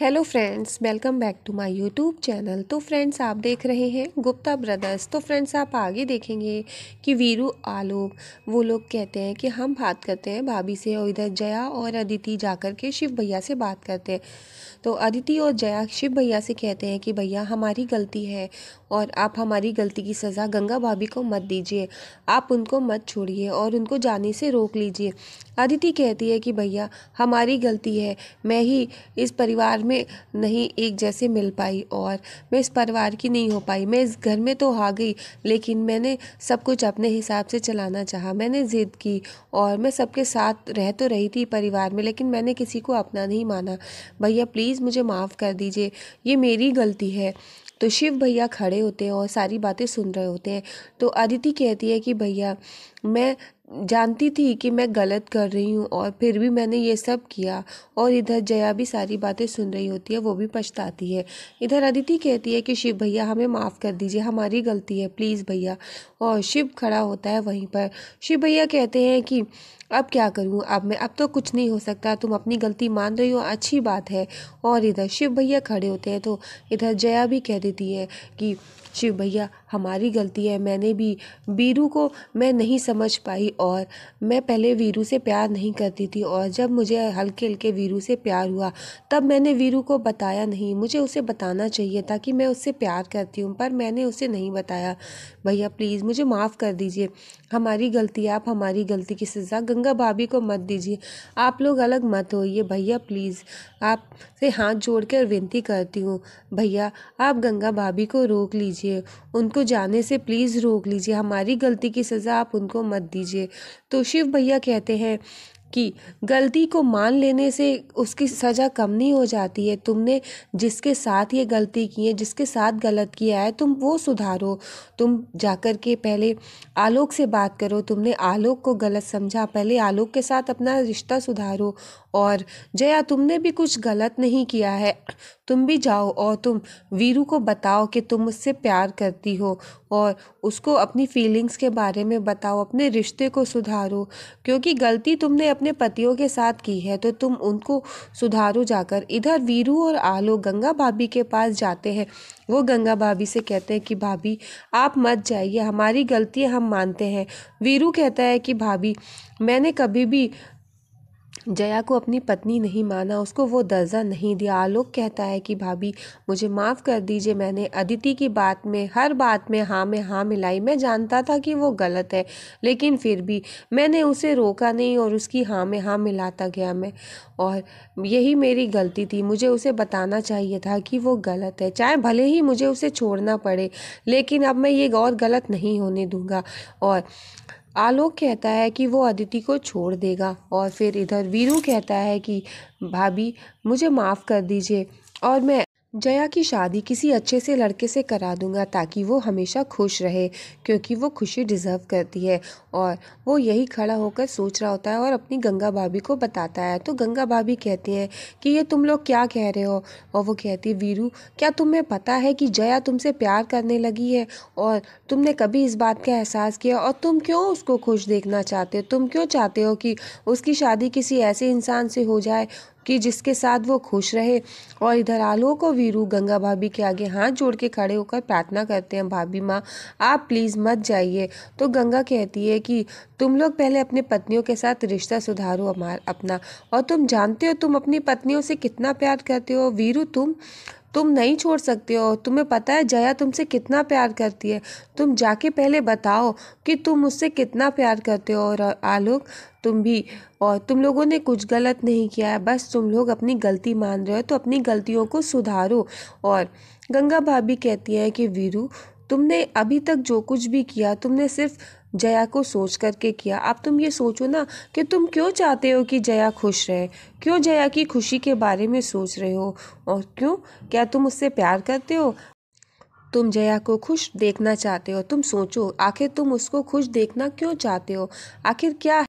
hello friends welcome back to my YouTube channel तो friends आप देख रहे हैं गुप्ता ब्रदर्स तो फ्रेंड्स आप आगे देखेंगे कि वीरू आलोक वो लोग कहते हैं कि हम बात करते हैं भाभी से और इधर जया और अदिति जाकर के शिव भैया से बात करते हैं तो अदिति और जया शिव भैया से कहते हैं कि भैया हमारी गलती है और आप हमारी गलती की सज़ा गंगा भाभी को मत दीजिए आप उनको मत छोड़िए और उनको जाने से रोक लीजिए अदिति कहती है कि भैया हमारी गलती है मैं ही इस परिवार में नहीं एक जैसे मिल पाई और मैं इस परिवार की नहीं हो पाई मैं इस घर में तो आ गई लेकिन मैंने सब कुछ अपने हिसाब से चलाना चाहा मैंने ज़िद की और मैं सबके साथ रह तो रही थी परिवार में लेकिन मैंने किसी को अपना नहीं माना भैया प्लीज़ मुझे माफ़ कर दीजिए ये मेरी गलती है तो शिव भैया खड़े होते हैं और सारी बातें सुन रहे होते हैं तो अदिति कहती है कि भैया मैं जानती थी कि मैं गलत कर रही हूँ और फिर भी मैंने ये सब किया और इधर जया भी सारी बातें सुन रही होती है वो भी पछताती है इधर अदिति कहती है कि शिव भैया हमें माफ़ कर दीजिए हमारी गलती है प्लीज़ भैया और शिव खड़ा होता है वहीं पर शिव भैया कहते हैं कि अब क्या करूँ अब मैं अब तो कुछ नहीं हो सकता तुम अपनी गलती मान रही हो अच्छी बात है और इधर शिव भैया खड़े होते हैं तो इधर जया भी कह देती है कि शिव भैया हमारी गलती है मैंने भी वीरू को मैं नहीं समझ पाई और मैं पहले वीरू से प्यार नहीं करती थी और जब मुझे हल्के हल्के वीरू से प्यार हुआ तब मैंने वीरू को बताया नहीं मुझे उसे बताना चाहिए था कि मैं उससे प्यार करती हूँ पर मैंने उसे नहीं बताया भैया प्लीज़ मुझे माफ़ कर दीजिए हमारी गलती आप हमारी गलती की सज़ा गंगा भाभी को मत दीजिए आप लोग अलग मत होइए भैया प्लीज़ आप से हाथ जोड़कर विनती करती हूँ भैया आप गंगा भाभी को रोक लीजिए उनको जाने से प्लीज़ रोक लीजिए हमारी गलती की सज़ा आप उनको मत दीजिए तो शिव भैया कहते हैं कि गलती को मान लेने से उसकी सज़ा कम नहीं हो जाती है तुमने जिसके साथ ये गलती की है जिसके साथ गलत किया है तुम वो सुधारो तुम जाकर के पहले आलोक से बात करो तुमने आलोक को गलत समझा पहले आलोक के साथ अपना रिश्ता सुधारो और जया तुमने भी कुछ गलत नहीं किया है तुम भी जाओ और तुम वीरू को बताओ कि तुम उससे प्यार करती हो और उसको अपनी फीलिंग्स के बारे में बताओ अपने रिश्ते को सुधारो क्योंकि गलती तुमने अपने पतियों के साथ की है तो तुम उनको सुधारो जाकर इधर वीरू और आलोक गंगा भाभी के पास जाते हैं वो गंगा भाभी से कहते हैं कि भाभी आप मत जाइए हमारी गलती हम मानते हैं वीरू कहता है कि भाभी मैंने कभी भी जया को अपनी पत्नी नहीं माना उसको वो दर्जा नहीं दिया आलोक कहता है कि भाभी मुझे माफ़ कर दीजिए मैंने अदिति की बात में हर बात में हाँ में हाँ मिलाई मैं जानता था कि वो गलत है लेकिन फिर भी मैंने उसे रोका नहीं और उसकी हाँ में हाँ मिलाता गया मैं और यही मेरी गलती थी मुझे उसे बताना चाहिए था कि वो गलत है चाहे भले ही मुझे उसे छोड़ना पड़े लेकिन अब मैं ये और गलत नहीं होने दूँगा और आलोक कहता है कि वो अदिति को छोड़ देगा और फिर इधर वीरू कहता है कि भाभी मुझे माफ़ कर दीजिए और मैं जया की शादी किसी अच्छे से लड़के से करा दूंगा ताकि वो हमेशा खुश रहे क्योंकि वो खुशी डिज़र्व करती है और वो यही खड़ा होकर सोच रहा होता है और अपनी गंगा भाभी को बताता है तो गंगा भाभी कहती हैं कि ये तुम लोग क्या कह रहे हो और वो कहती है वीरू क्या तुम्हें पता है कि जया तुमसे प्यार करने लगी है और तुमने कभी इस बात का एहसास किया और तुम क्यों उसको खुश देखना चाहते हो तुम क्यों चाहते हो कि उसकी शादी किसी ऐसे इंसान से हो जाए कि जिसके साथ वो खुश रहे और इधर आलो को वीरू गंगा भाभी के आगे हाथ जोड़ के खड़े होकर प्रार्थना करते हैं भाभी माँ आप प्लीज़ मत जाइए तो गंगा कहती है कि तुम लोग पहले अपने पत्नियों के साथ रिश्ता सुधारो अपना और तुम जानते हो तुम अपनी पत्नियों से कितना प्यार करते हो वीरू तुम तुम नहीं छोड़ सकते हो तुम्हें पता है जया तुमसे कितना प्यार करती है तुम जाके पहले बताओ कि तुम उससे कितना प्यार करते हो और आलोक तुम भी और तुम लोगों ने कुछ गलत नहीं किया है बस तुम लोग अपनी गलती मान रहे हो तो अपनी गलतियों को सुधारो और गंगा भाभी कहती है कि वीरू तुमने अभी तक जो कुछ भी किया तुमने सिर्फ जया को सोच करके किया अब तुम ये सोचो ना कि तुम क्यों चाहते हो कि जया खुश रहे क्यों जया की खुशी के बारे में सोच रहे हो और क्यों क्या तुम उससे प्यार करते हो तुम जया को खुश देखना चाहते हो तुम सोचो आखिर तुम उसको खुश देखना क्यों चाहते हो आखिर क्या